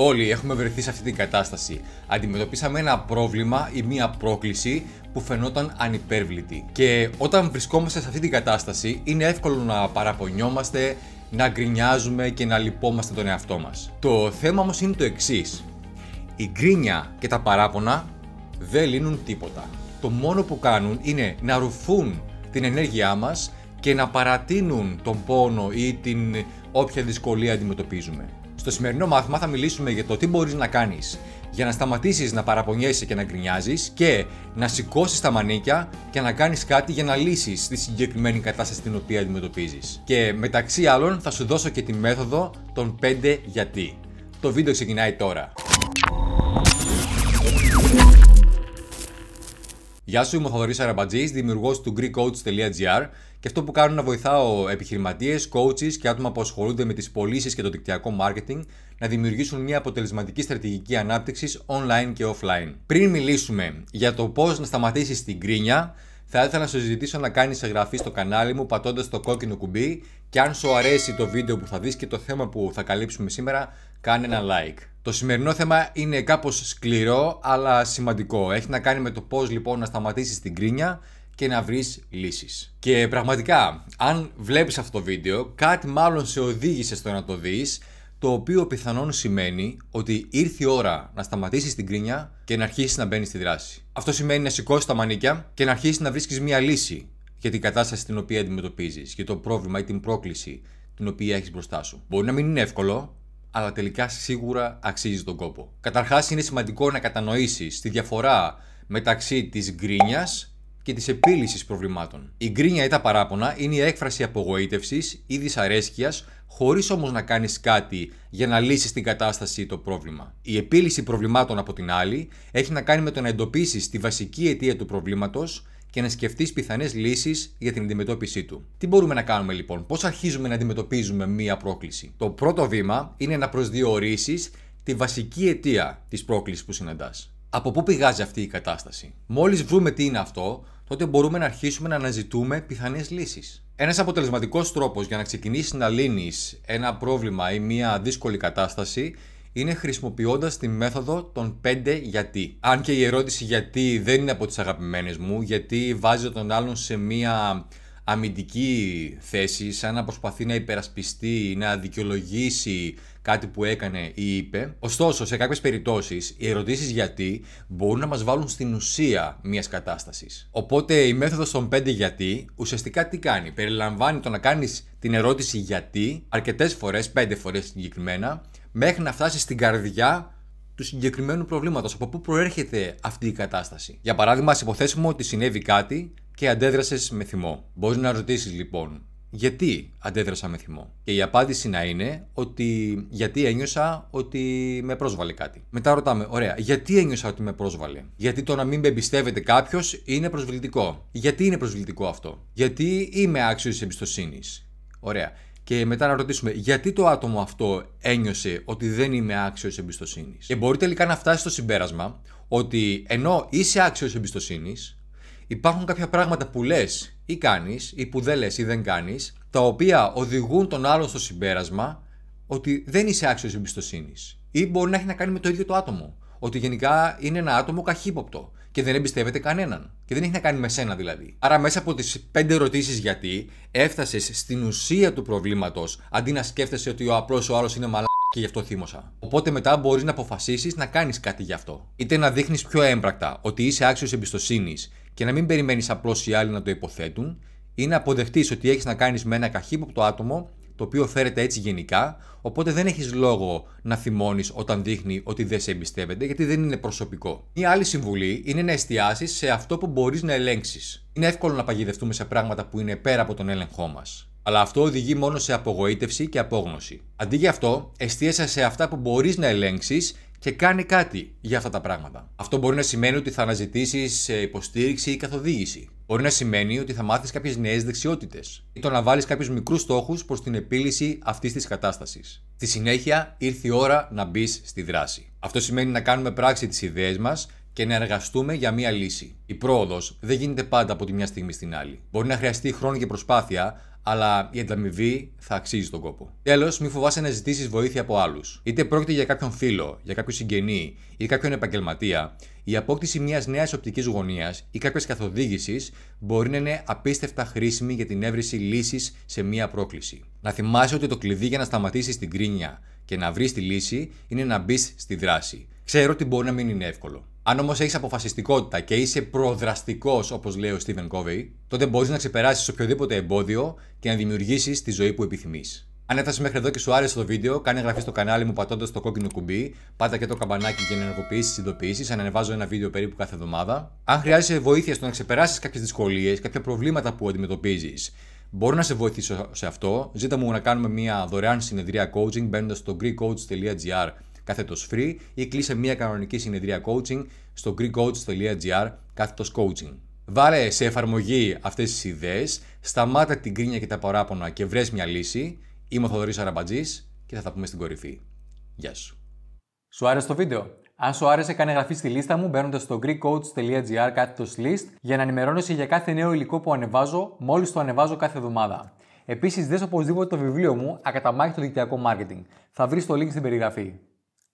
Όλοι έχουμε βρεθεί σε αυτή την κατάσταση. Αντιμετωπίσαμε ένα πρόβλημα ή μία πρόκληση που φαινόταν ανυπέρβλητη. Και όταν βρισκόμαστε σε αυτή την κατάσταση, είναι εύκολο να παραπονιόμαστε, να γκρινιάζουμε και να λυπόμαστε τον εαυτό μας. Το θέμα όμως είναι το εξής. Η γκρίνια και τα παράπονα δεν λύνουν τίποτα. Το μόνο που κάνουν είναι να ρουφούν την ενέργειά μας και να παρατείνουν τον πόνο ή την όποια δυσκολία αντιμετωπίζουμε. Στο σημερινό μάθημα θα μιλήσουμε για το τι μπορείς να κάνεις για να σταματήσεις να παραπονιέσαι και να γκρινιάζεις και να σηκώσεις τα μανίκια και να κάνεις κάτι για να λύσεις τη συγκεκριμένη κατάσταση την οποία αντιμετωπίζεις. Και μεταξύ άλλων θα σου δώσω και τη μέθοδο των 5 γιατί. Το βίντεο ξεκινάει τώρα. Γεια σου, είμαι ο Θοδωρής Αραμπατζής, δημιουργός του GreekCoach.gr και αυτό που κάνω είναι να βοηθάω επιχειρηματίες, coaches και άτομα που ασχολούνται με τις πωλήσεις και το δικτυακό marketing να δημιουργήσουν μια αποτελεσματική στρατηγική ανάπτυξης online και offline. Πριν μιλήσουμε για το πώς να σταματήσεις την κρίνια, θα ήθελα να σου ζητήσω να κάνεις εγγραφή στο κανάλι μου πατώντας το κόκκινο κουμπί και αν σου αρέσει το βίντεο που θα δεις και το θέμα που θα καλύψουμε σήμερα, κάνε ένα like. Το σημερινό θέμα είναι κάπως σκληρό αλλά σημαντικό. Έχει να κάνει με το πώς λοιπόν να σταματήσεις την κρίνια και να βρεις λύσεις. Και πραγματικά, αν βλέπεις αυτό το βίντεο, κάτι μάλλον σε οδήγησε στο να το δεις, το οποίο πιθανόν σημαίνει ότι ήρθε η ώρα να σταματήσεις την κρίνια και να αρχίσεις να μπαίνεις στη δράση. Αυτό σημαίνει να σηκώσεις τα μανίκια και να αρχίσεις να βρίσκεις μια λύση για την κατάσταση την οποία αντιμετωπίζεις, για το πρόβλημα ή την πρόκληση την οποία έχεις μπροστά σου. Μπορεί να μην είναι εύκολο, αλλά τελικά σίγουρα αξίζει τον κόπο. Καταρχάς είναι σημαντικό να κατανοήσεις τη διαφορά μεταξύ της γκρίνιας και της επίλυσης προβλημάτων. Η γκρίνια ή τα παράπονα είναι η έκφραση απογοήτευσης ή απογοητευσης η δυσαρεσκειας χωρι όμως να κάνεις κάτι για να λύσεις την κατάσταση ή το πρόβλημα. Η επίλυση προβλημάτων, από την άλλη, έχει να κάνει με το να εντοπίσεις τη βασική αιτία του προβλήματος και να σκεφτείς πιθανές λύσεις για την αντιμετώπιση του. Τι μπορούμε να κάνουμε λοιπόν, πώς αρχίζουμε να αντιμετωπίζουμε μία πρόκληση. Το πρώτο βήμα είναι να προσδιορίσεις τη βασική αιτία της πρόκλησης που συναντάς. Από πού πηγάζει αυτή η κατάσταση. Μόλις βρούμε τι είναι αυτό, τότε μπορούμε να αρχίσουμε να αναζητούμε πιθανές λύσεις. Ένας αποτελεσματικός τρόπος για να ξεκινήσεις να λύνεις ένα πρόβλημα ή μία δύσκολη κατάσταση είναι χρησιμοποιώντας τη μέθοδο των 5 γιατί. Αν και η ερώτηση γιατί δεν είναι από τις αγαπημένες μου, γιατί βάζει τον άλλον σε μία αμυντική θέση, σαν να προσπαθεί να υπερασπιστεί, να δικαιολογήσει κάτι που έκανε ή είπε. Ωστόσο, σε κάποιες περιπτώσεις, οι ερωτήσεις γιατί μπορούν να μας βάλουν στην ουσία μιας κατάστασης. Οπότε η μέθοδος των 5 γιατί ουσιαστικά τι κάνει. Περιλαμβάνει το να κάνεις την ερώτηση γιατί αρκετές φορές, 5 φορές συγκεκριμένα, μέχρι να φτάσεις στην καρδιά του συγκεκριμένου προβλήματος. Από πού προέρχεται αυτή η κατάσταση. Για παράδειγμα, ας υποθέσουμε ότι συνέβη κάτι και αντέδρασες με θυμό. Μπορείς να ρωτήσεις λοιπόν, γιατί αντέδρασα με θυμό. Και η απάντηση να είναι ότι γιατί ένιωσα ότι με πρόσβαλε κάτι. Μετά ρωτάμε, ωραία, γιατί ένιωσα ότι με πρόσβαλε. Γιατί το να μην με εμπιστεύεται κάποιος είναι προσβλητικό. Γιατί είναι προσβλητικό αυτό. Γιατί είμαι άξιος της εμπιστοσύνης. Ωραία. Και μετά να ρωτήσουμε γιατί το άτομο αυτό ένιωσε ότι δεν είμαι άξιος εμπιστοσύνης. Και μπορεί τελικά να φτάσει στο συμπέρασμα ότι ενώ είσαι άξιος εμπιστοσύνης, υπάρχουν κάποια πράγματα που λες ή κάνεις ή που δεν λες ή δεν κάνεις, τα οποία οδηγούν τον άλλο στο συμπέρασμα ότι δεν είσαι άξιος εμπιστοσύνης. Ή μπορεί να έχει να κάνει με το ίδιο το άτομο. Ότι γενικά είναι ένα άτομο καχύποπτο και δεν εμπιστεύεται κανέναν. Και δεν έχει να κάνει με σένα δηλαδή. Άρα, μέσα από τις πέντε ερωτήσεις, γιατί έφτασες στην ουσία του προβλήματος, αντί να σκέφτεσαι ότι ο απλός ο άλλος είναι μαλά και γι' αυτό θύμωσα. Οπότε μετά μπορείς να αποφασίσεις να κάνεις κάτι γι' αυτό. Είτε να δείχνεις πιο έμπρακτα ότι είσαι άξιος εμπιστοσύνης και να μην περιμένεις απλώς οι άλλοι να το υποθέτουν, ή να αποδεχτείς ότι έχεις να κάνεις με ένα καχύποπτο άτομο το οποίο φέρεται έτσι γενικά, οπότε δεν έχεις λόγο να θυμώνεις όταν δείχνει ότι δεν σε εμπιστεύεται, γιατί δεν είναι προσωπικό. Μια άλλη συμβουλή είναι να εστιάσεις σε αυτό που μπορείς να ελέγξεις. Είναι εύκολο να παγιδευτούμε σε πράγματα που είναι πέρα από τον έλεγχό μας αλλά αυτό οδηγεί μόνο σε απογοήτευση και απόγνωση. Αντί για αυτό, εστίασε σε αυτά που μπορείς να ελέγξεις και κάνει κάτι για αυτά τα πράγματα. Αυτό μπορεί να σημαίνει ότι θα αναζητήσεις ε, υποστήριξη ή καθοδήγηση. Μπορεί να σημαίνει ότι θα μάθεις κάποιες νέες δεξιότητες ή το να βάλεις κάποιους μικρούς στόχους προς την επίλυση αυτής της κατάστασης. Στη συνέχεια, ήρθε η ώρα να μπεις στη δράση. Αυτό σημαίνει να κάνουμε πράξη τις ιδέες μας και να εργαστούμε για μία λύση. Η πρόοδος δεν γίνεται πάντα από τη μια στιγμή στην άλλη. Μπορεί να χρειαστεί χρόνο και προσπάθεια, αλλά η ανταμοιβή θα αξίζει τον κόπο. Τέλος, μην φοβάσαι να ζητήσεις βοήθεια από άλλους. Είτε πρόκειται για κάποιον φίλο, για κάποιο συγγενή ή κάποιον επαγγελματία, η απόκτηση μιας νέας οπτικής γωνίας ή κάποιας καθοδήγησης μπορεί να είναι απίστευτα χρήσιμη για την έβριση λύσης σε μια πρόκληση. Να θυμάσαι ότι το κλειδί για να σταματήσεις την κρίνια και να βρεις τη λύση είναι να μπεις στη δράση. Ξέρω ότι μπορεί να μην είναι εύκολο. Αν όμως έχεις αποφασιστικότητα και είσαι προδραστικός, όπως λέει ο Στίβεν Κόβεϊ, τότε μπορείς να ξεπεράσεις οποιοδήποτε εμπόδιο και να δημιουργήσεις τη ζωή που επιθυμείς. Αν έφτασες μέχρι εδώ και σου άρεσε το βίντεο, κάνε εγγραφή στο κανάλι μου πατώντας το κόκκινο κουμπί, πάτα και το καμπανάκι για να ενεργοποιήσεις τις ειδοποιήσεις. Ανεβάζω ένα βίντεο περίπου κάθε εβδομάδα. Αν χρειάζεσαι βοήθεια στο να ξεπεράσεις κάποιες δυσκολίες, κάποια προβλήματα που αντιμετωπίζεις, μπορώ να σε βοηθήσω σε αυτό. Ζήτα μου να κάνουμε μια δωρεάν συνεδρία coaching μπαίνοντας στο greekcoach.gr κάθετος free ή κλείσε μια κανονική συνεδρία coaching στο greekcoach.gr κάθετος coaching. Βάλε σε εφαρμογή αυτές τις ιδέες, σταμάτα την κρίνια και τα παράπονα και βρες μια λύση. Είμαι ο Θοδωρής Αραμπατζής και θα τα πούμε στην κορυφή. Γεια σου. Σου άρεσε το βίντεο. Αν σου άρεσε, κάνε εγγραφή στη λίστα μου μπαίνοντας στο GreekCoach.gr κάθετος list για να ενημερώνεσαι για κάθε νέο υλικό που ανεβάζω μόλις το ανεβάζω κάθε εβδομάδα. Επίσης, δες οπωσδήποτε το βιβλίο μου Ακαταμάχητο Δικτυακό Μάρκετινγκ. Θα βρεις το link στην περιγραφή.